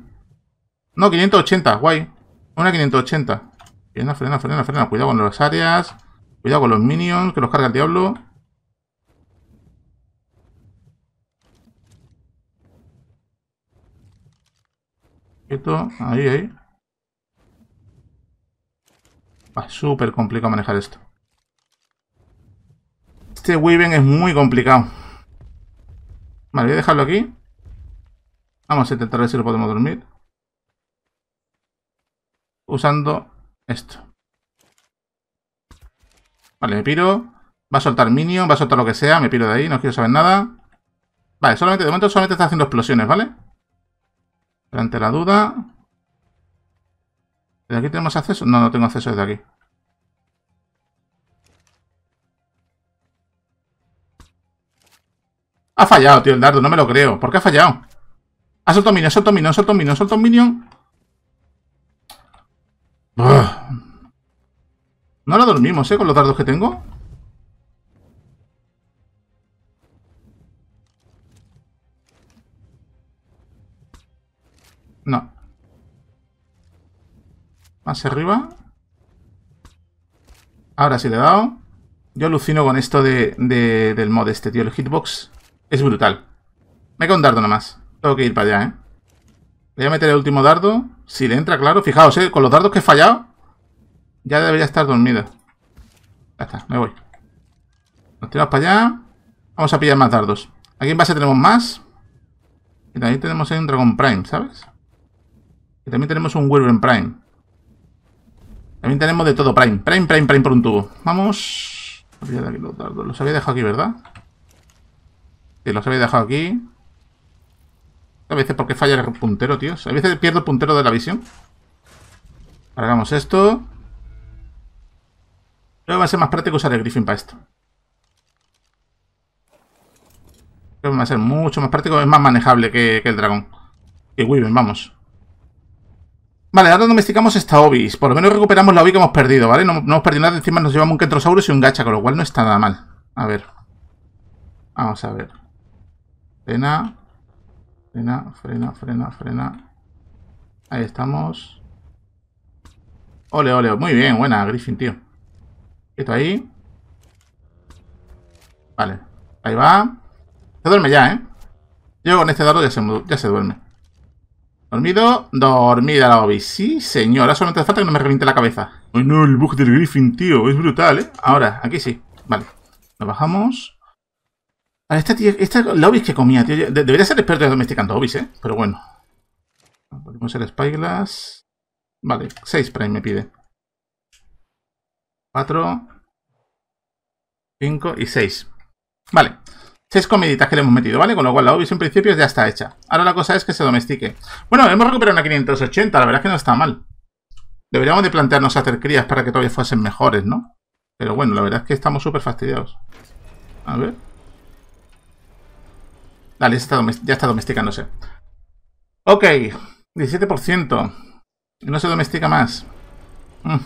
No, 580. Guay. Una 580. Frena, frena, frena, frena. Cuidado con las áreas. Cuidado con los minions, que los carga el diablo. esto Ahí, ahí. Va súper complicado manejar esto. Este Weaven es muy complicado. Vale, voy a dejarlo aquí. Vamos a intentar ver si lo podemos dormir usando esto. Vale, me piro. Va a soltar minion, va a soltar lo que sea. Me piro de ahí, no quiero saber nada. Vale, solamente, de momento solamente está haciendo explosiones, ¿vale? Durante la duda. ¿De aquí tenemos acceso? No, no tengo acceso desde aquí. Ha fallado, tío, el dardo, no me lo creo. ¿Por qué ha fallado? Ha soltado minion, ha soltado minion, ha soltado minion, ha soltado minion. Ah. No la dormimos, ¿eh? Con los dardos que tengo. No. Más arriba. Ahora sí le he dado. Yo alucino con esto de, del mod este, tío. El hitbox es brutal. Me queda un dardo nomás. Tengo que ir para allá, ¿eh? Voy a meter el último dardo. Si le entra, claro. Fijaos, ¿eh? con los dardos que he fallado, ya debería estar dormida. Ya está, me voy. Nos tiramos para allá. Vamos a pillar más dardos. Aquí en base tenemos más. Y también tenemos ahí un Dragon Prime, ¿sabes? Y también tenemos un Wyvern Prime. También tenemos de todo Prime. Prime, Prime, Prime por un tubo. Vamos. Los había dejado aquí, ¿verdad? Sí, los había dejado aquí. A veces porque falla el puntero, tío. A veces pierdo el puntero de la visión. Cargamos esto. Creo que va a ser más práctico usar el Griffin para esto. Creo que va a ser mucho más práctico. Es más manejable que, el dragón. Que Weaven, vamos. Vale, ahora domesticamos esta Obis. Por lo menos recuperamos la obis que hemos perdido, ¿vale? No, no hemos perdido nada. Encima nos llevamos un Kentrosaurus y un Gacha, con lo cual no está nada mal. A ver. Vamos a ver. Pena. Frena, frena, frena, frena. Ahí estamos. Ole, ole. Muy bien, buena, Griffin, tío. Esto ahí. Vale. Ahí va. Se duerme ya, ¿eh? Yo con este dardo ya se, ya se duerme. Dormido. Dormida la Obi. Sí, señora. Solo hace falta que no me reviente la cabeza. Bueno, el bug del Griffin, tío. Es brutal, ¿eh? Ahora, aquí sí. Vale. Nos bajamos. Ah, esta es la que comía, tío. Debería ser experto domesticando Obis, ¿eh? Pero bueno. Podemos el Spyglass. Vale, 6 Prime me pide. 4, 5 y 6. Vale. 6 comiditas que le hemos metido, ¿vale? Con lo cual la obis en principio ya está hecha. Ahora la cosa es que se domestique. Bueno, hemos recuperado una 580, la verdad es que no está mal. Deberíamos de plantearnos hacer crías para que todavía fuesen mejores, ¿no? Pero bueno, la verdad es que estamos súper fastidiados. A ver. Dale, ya está, domesticándose. Ok, 17%. No se domestica más. Mm.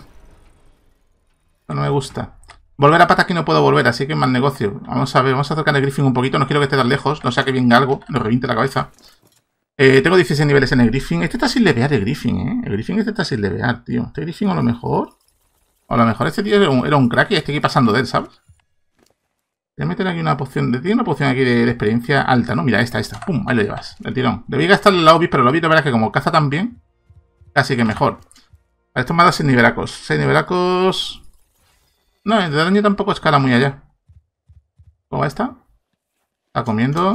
No me gusta. Volver a patas que no puedo volver, así que mal negocio. Vamos a ver, vamos a acercar el Griffin un poquito. No quiero que esté tan lejos, no sea que venga algo, nos revinte la cabeza. Eh, tengo 16 niveles en el Griffin. Este está sin levear el Griffin, ¿eh? El Griffin este está sin levear, tío. Este Griffin a lo mejor... A lo mejor este tío era un, crack y este aquí pasando de él, ¿sabes? Voy meter aquí una poción. Tiene una poción aquí de, experiencia alta, ¿no? Mira, esta, esta. Pum, ahí lo llevas. El tirón. Debía gastarle la obis, pero la obis la verdad que como caza también, bien, casi que mejor. Para esto me da 6 nivelacos. 6 nivelacos... No, el daño tampoco escala muy allá. ¿Cómo va esta? Está comiendo.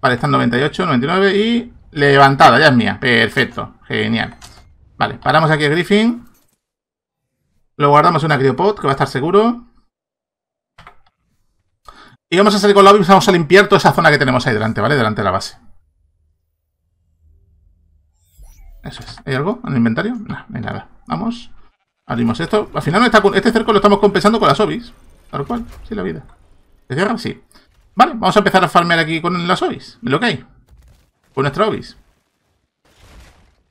Vale, en 98, 99 y levantada, ya es mía. Perfecto, genial. Vale, paramos aquí a Griffin. Lo guardamos en una criopod, que va a estar seguro. Y vamos a salir con la y vamos a limpiar toda esa zona que tenemos ahí delante, ¿vale? Delante de la base. Eso es. ¿Hay algo en el inventario? No, no hay nada. Vamos. Abrimos esto. Al final este cerco lo estamos compensando con las obis. Tal cual. Sí, la vida. ¿Se cierra? Sí. Vale, vamos a empezar a farmear aquí con las obis. Lo que hay. Con nuestra obis.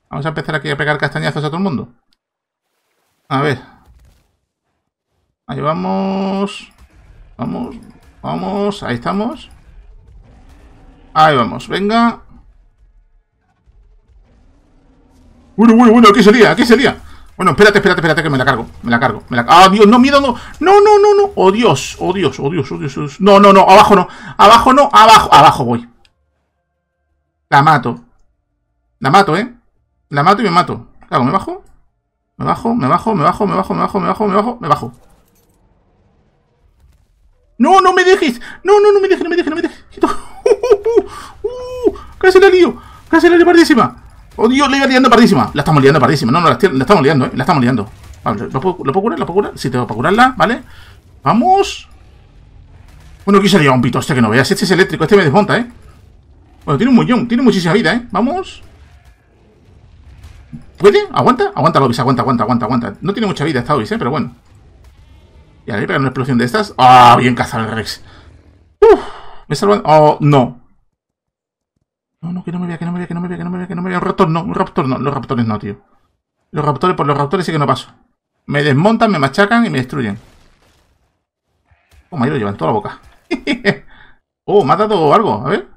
Vamos a empezar aquí a pegar castañazos a todo el mundo. A ver. Ahí vamos. Vamos. Vamos. Ahí estamos. Ahí vamos. Venga. Bueno, bueno, bueno. Aquí sería. Aquí sería. Bueno, espérate, espérate, espérate, que me la cargo. Me la cargo. Me la... ¡Ah, Dios! No, miedo, no. No, no, no, no. Oh, oh, Dios. Oh, Dios. Oh, Dios. Oh, Dios. No, no, no. Abajo no. Abajo no. Abajo. Abajo voy. La mato. La mato, ¿eh? La mato y me mato. Claro, ¿me Me bajo, me bajo, me bajo, me bajo, me bajo, me bajo, me bajo, me bajo. Me bajo. No, no me dejes. No, no, no me dejes, no me dejes, no me dejes. ¡Uh, uh, uh! casi la lío. Casi la lío pardísima. Oh, Dios, la iba liando pardísima. La estamos liando pardísima. No, no, la, estamos liando, eh. La estamos liando. Vale, ah, ¿lo puedo, puedo curar? ¿Lo puedo curar? Sí, tengo para curarla, ¿vale? Vamos. Bueno, aquí se un pito Este que no veas. Este es eléctrico, este me desmonta, ¿eh? Bueno, tiene un muñón, tiene muchísima vida, ¿eh? Vamos. ¿Puede? ¿Aguanta? Aguanta, Lobis, aguanta, aguanta, aguanta, aguanta. No tiene mucha vida esta Lobis, ¿eh? Pero bueno. Y ver pegar una explosión de estas... ¡Ah! bien cazado el Rex. ¡Uf! Me salvan... ¡Oh, no! No, no, que no me vea, que no me vea, que no me vea, que no me vea, que no me vea. Un raptor no, un raptor no. Los raptores no, tío. Los raptores, por los raptores sí que no paso. Me desmontan, me machacan y me destruyen. Oh, me lo llevan toda la boca. oh, me ha dado algo, a ver.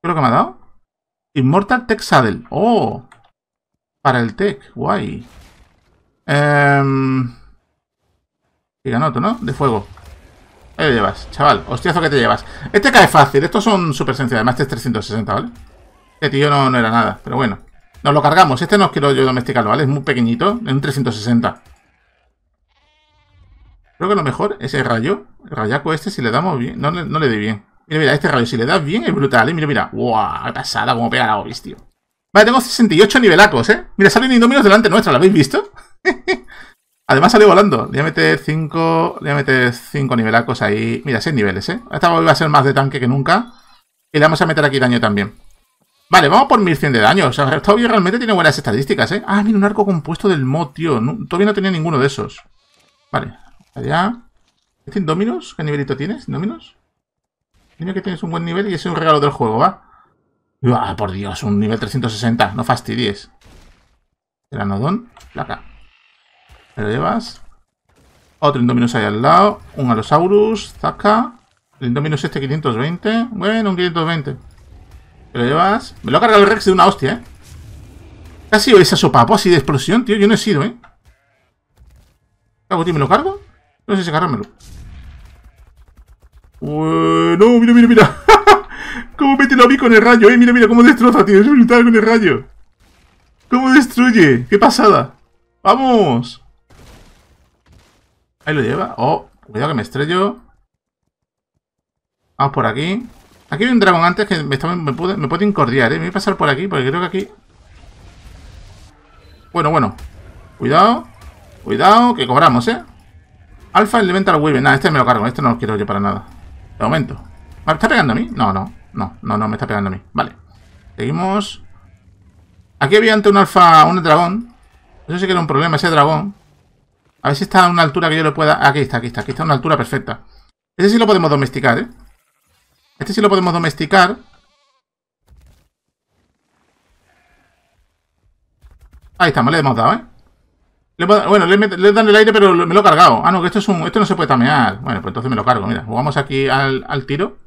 ¿Qué es lo que me ha dado. Immortal Tech Saddle. Oh. Para el tech, guay. Eh otro, ¿no? De fuego. Ahí lo llevas, chaval. Hostiazo que te llevas. Este cae fácil. Estos son súper sencillos. Además, este es 360, ¿vale? Este tío no, era nada, pero bueno. Nos lo cargamos. Este no quiero yo domesticarlo, ¿vale? Es muy pequeñito. en un 360. Creo que lo mejor es el rayo. El rayaco este, si le damos bien. No, le di bien. Mira, mira, este rayo, si le das bien, es brutal, ¿eh? Mira, mira. ¡Guau! ¡Qué Pasada, como pega la obis, tío. Vale, tengo 68 nivelacos, ¿eh? Mira, salen Indominos delante nuestra, ¿lo habéis visto? Además salió volando. Le voy a meter 5. Le voy a meter 5 nivelacos ahí. Mira, 6 niveles, ¿eh? Esta va a ser más de tanque que nunca. Y le vamos a meter aquí daño también. Vale, vamos por 1100 de daño. O sea, Toby realmente tiene buenas estadísticas, ¿eh? Ah, mira, un arco compuesto del mod, tío. todavía no tenía ninguno de esos. Vale, allá. ¿Este Indominus? ¿Qué nivelito tienes? ¿Indominus? Dime que tienes un buen nivel y es un regalo del juego, ¿va? Ah, por Dios, un nivel 360. No fastidies. El anodón, placa. Me lo llevas. Otro Indominus ahí al lado. Un Alosaurus. Zaca. El Indominus este 520. Bueno, un 520. Me lo llevas. Me lo ha cargado el Rex de una hostia, ¿eh? ¿Qué ha sido esa sopapo así de explosión, tío? Yo no he sido, ¿eh? ¿Qué hago, tío? ¿Me lo cargo? No sé si agarrármelo. Bueno, mira, mira, mira. ¿Cómo mete a mí con el rayo, eh? Mira, mira cómo destroza, tío. Es brutal con el rayo. ¿Cómo destruye? ¡Qué pasada! ¡Vamos! Ahí lo lleva. Oh, cuidado que me estrello. Vamos por aquí. Aquí había un dragón antes que me, puede, incordiar, ¿eh? Me voy a pasar por aquí porque creo que aquí... Bueno, bueno. Cuidado. Cuidado, que cobramos, ¿eh? Alfa Elemental Weaver. Nada, este me lo cargo. Este no lo quiero yo para nada. De momento. ¿Me ah, está pegando a mí? No, no. No, no, no me está pegando a mí. Vale. Seguimos. Aquí había antes un alfa, un dragón. Eso sí que era un problema, ese dragón. A ver si está a una altura que yo le pueda... Aquí está, aquí está, aquí está a una altura perfecta. Este sí lo podemos domesticar, ¿eh? Este sí lo podemos domesticar. Ahí estamos, le hemos dado, ¿eh? bueno, le, he dado el aire, pero me lo he cargado. Ah, no, que esto es un. Esto no se puede tamear. Bueno, pues entonces me lo cargo, mira. Jugamos aquí al, tiro.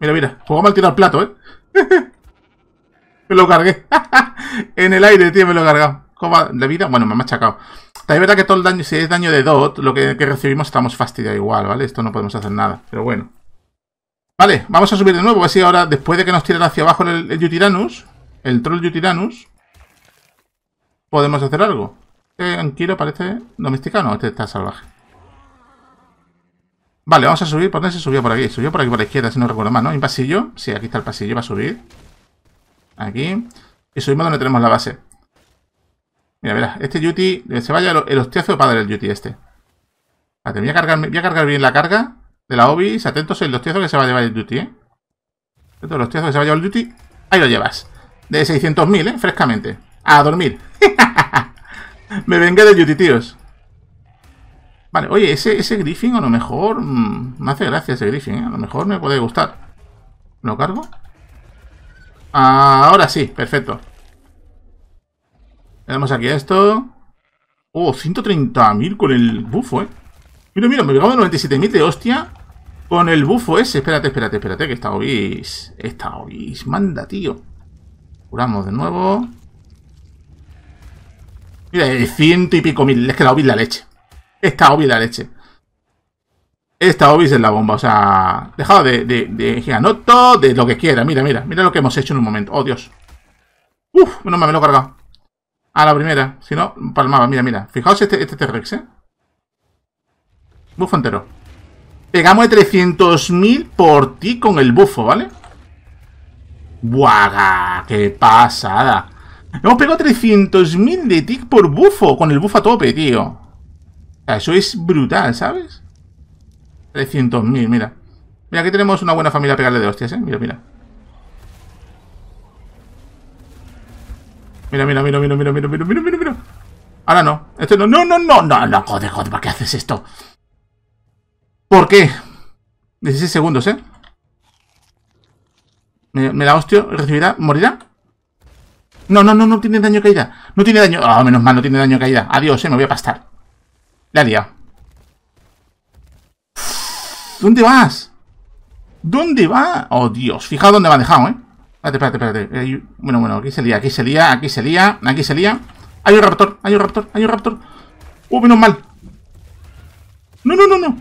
Mira, mira, jugamos al tiro al plato, ¿eh? me lo cargué. en el aire, tío, me lo he cargado. ¿Cómo va la vida? Bueno, me ha machacado. Está es verdad que todo el daño, si es daño de Dot, lo que, recibimos estamos fastidiados igual, ¿vale? Esto no podemos hacer nada, pero bueno. Vale, vamos a subir de nuevo, así ahora, después de que nos tiren hacia abajo el, el el troll Yutiranus, podemos hacer algo. Eh, Anquilo parece no? este está salvaje. Vale, vamos a subir. ¿Por dónde se subió? Por aquí. Subió por aquí, por la izquierda, si no recuerdo mal, ¿no? ¿Hay un pasillo? Sí, aquí está el pasillo, va a subir. Aquí. Y subimos donde tenemos la base. Mira, mira, este Yuti, eh, se vaya el hostiazo de padre el duty este. Vale, voy a, cargar, cargar bien la carga de la Obis. Atentos el hostiazo que se va a llevar el Yuti, ¿eh? el hostiazo que se va a llevar el Yuti. Ahí lo llevas. De 600.000, ¿eh? Frescamente. A dormir. Me venga del duty tíos. Vale, oye, ese, ese Griffin a lo mejor... Mm, me hace gracia ese Griffin, ¿eh? A lo mejor me puede gustar. ¿Lo cargo? Ahora sí, perfecto. Tenemos aquí a esto. Oh, 130.000 con el bufo, eh. Mira, mira, me pegamos 97.000 de hostia con el bufo ese. Espérate, espérate, espérate, que está obis. Está obis, manda, tío. Curamos de nuevo. Mira, el eh, ciento y pico mil. Es que la obis la leche. Esta obis la leche. Esta obis es la bomba, o sea... Dejado de, de, de lo que quiera. Mira, mira, mira lo que hemos hecho en un momento. Oh, Dios. Uf, no me lo he cargado. A la primera. Si no, palmaba. Mira, mira. Fijaos este, este T-Rex, ¿eh? Bufo entero. Pegamos de 300.000 por ti con el bufo, ¿vale? ¡Buaga! ¡Qué pasada! Hemos pegado 300.000 de tick por bufo, con el bufo a tope, tío. eso es brutal, ¿sabes? 300.000, mira. Mira, aquí tenemos una buena familia a pegarle de hostias, ¿eh? Mira, mira. Mira, mira, mira, mira, mira, mira, mira, mira, mira, mira. Ahora no. Este no, no, no, no, no, no, joder, joder, ¿para qué haces esto? ¿Por qué? 16 segundos, ¿eh? Me, da hostio, recibirá, morirá. No, no, no, no tiene daño caída. No tiene daño. Ah, oh, menos mal, no tiene daño caída. Adiós, eh, me voy a pastar. La liado. ¿Dónde vas? ¿Dónde va? Oh, Dios. Fijaos dónde me ha dejado, ¿eh? Espérate, espérate, espérate. Bueno, bueno, aquí se lía, aquí se lía, aquí se lía, aquí se lía. Hay un raptor, hay un raptor, hay un raptor. Uh, menos mal. No, no, no, no.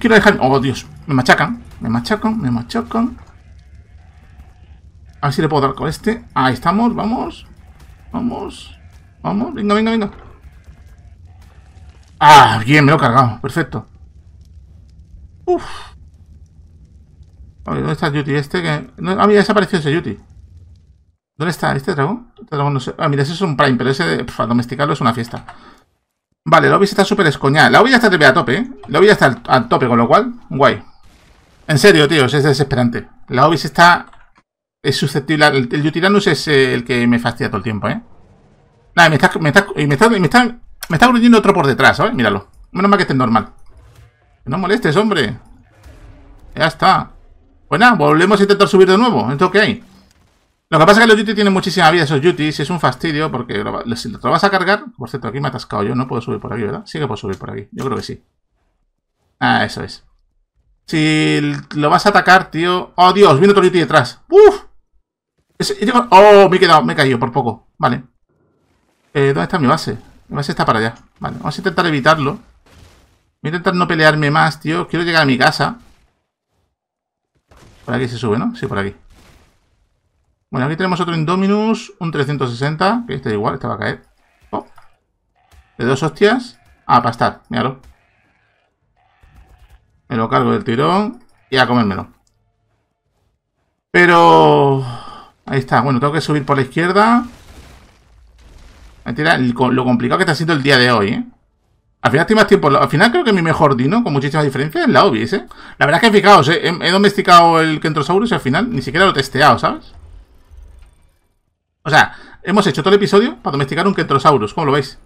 Quiero dejar... Oh, Dios. Me machacan, me machacan, me machacan. A ver si le puedo dar con este. Ahí estamos, vamos. Vamos. Vamos, venga, venga, venga. Ah, bien, me lo he cargado. Perfecto. Uf. ¿dónde está Yuti? Este que... No, ah, mira, desapareció ese Yuti. ¿Dónde está? ¿Este dragón? Este dragón no sé. Ah, mira, ese es un Prime, pero ese de... domesticarlo es una fiesta. Vale, la Obis está súper escoñada. La ya está a tope, ¿eh? La ya está al, tope, con lo cual, guay. En serio, tíos, es desesperante. La Obis está... Es susceptible... El, el Yutiranus es eh, el que me fastidia todo el tiempo, ¿eh? Nada, me está... Me está, me está, me está, me otro por detrás, ¿sabes? Míralo. Menos mal que esté normal. no molestes, hombre. Ya está. Pues volvemos a intentar subir de nuevo. Entonces, ¿qué hay? Lo que pasa es que los yutis tienen muchísima vida, esos duties, es un fastidio porque si lo vas a cargar... Por cierto, aquí me he atascado yo, no puedo subir por aquí, ¿verdad? Sí que puedo subir por aquí, yo creo que sí. Ah, eso es. Si lo vas a atacar, tío... ¡Oh, Dios! Viene otro duty detrás. ¡Uf! ¡Oh! Me he quedado, me he caído por poco. Vale. Eh, ¿Dónde está mi base? Mi base está para allá. Vale, vamos a intentar evitarlo. Voy a intentar no pelearme más, tío. Quiero llegar a mi casa. Por aquí se sube, ¿no? Sí, por aquí. Bueno, aquí tenemos otro Indominus, un 360, que este igual, este va a caer. Oh. De dos hostias a ah, pastar, míralo. Me lo cargo del tirón y a comérmelo. Pero... Ahí está, bueno, tengo que subir por la izquierda. Mentira, lo complicado que está siendo el día de hoy, ¿eh? Al final tiempo. Al final creo que mi mejor dino, con muchísimas diferencias, es la Obis, ¿eh? La verdad es que fijaos, ¿eh? he, domesticado el Kentrosaurus y al final ni siquiera lo he testeado, ¿sabes? O sea, hemos hecho todo el episodio para domesticar un Kentrosaurus, ¿cómo lo veis?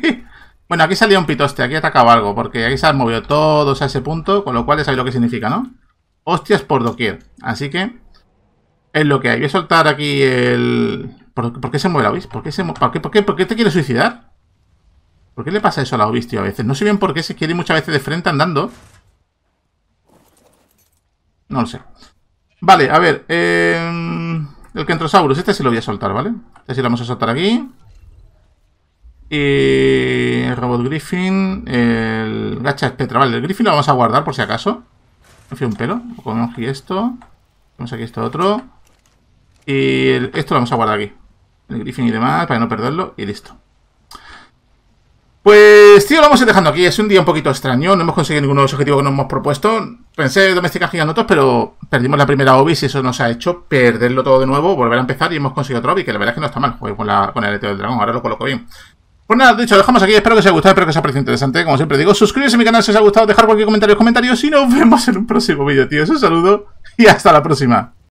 bueno, aquí salía un pitoste, aquí ha atacaba algo, porque aquí se han movido todos a ese punto, con lo cual ya sabéis lo que significa, ¿no? Hostias por doquier. Así que es lo que hay. Voy a soltar aquí el... ¿Por, qué se mueve la Obis? ¿Por qué, se, te quiere suicidar? ¿Por qué le pasa eso a la Obis, a veces? No sé bien por qué se quiere ir muchas veces de frente andando. No lo sé. Vale, a ver. Eh, el Kentrosaurus, este sí lo voy a soltar, ¿vale? Este sí lo vamos a soltar aquí. Y el Robot Griffin, el Gacha Espetra. Vale, el Griffin lo vamos a guardar por si acaso. Me fío un pelo. Ponemos aquí esto. Ponemos aquí esto otro. Y esto lo vamos a guardar aquí. El Griffin y demás, para no perderlo. Y listo. Pues, tío, lo vamos a ir dejando aquí. Es un día un poquito extraño. No hemos conseguido ninguno de los objetivos que nos hemos propuesto. Pensé domesticar Gigantotos, pero perdimos la primera OBI. y eso nos ha hecho perderlo todo de nuevo, volver a empezar y hemos conseguido otro OBI. que la verdad es que no está mal. Juego con, la, con el Eteo del dragón, ahora lo coloco bien. Pues nada, dicho, lo dejamos aquí. Espero que os haya gustado, espero que os haya parecido interesante. Como siempre digo, suscríbete a mi canal si os ha gustado, dejar cualquier comentario en los comentarios y nos vemos en un próximo vídeo, tío. Un saludo y hasta la próxima.